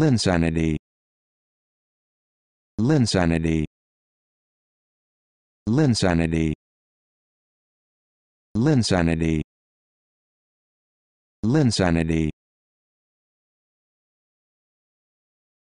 Linsanity. Linsanity. Linsanity. Linsanity. Linsanity.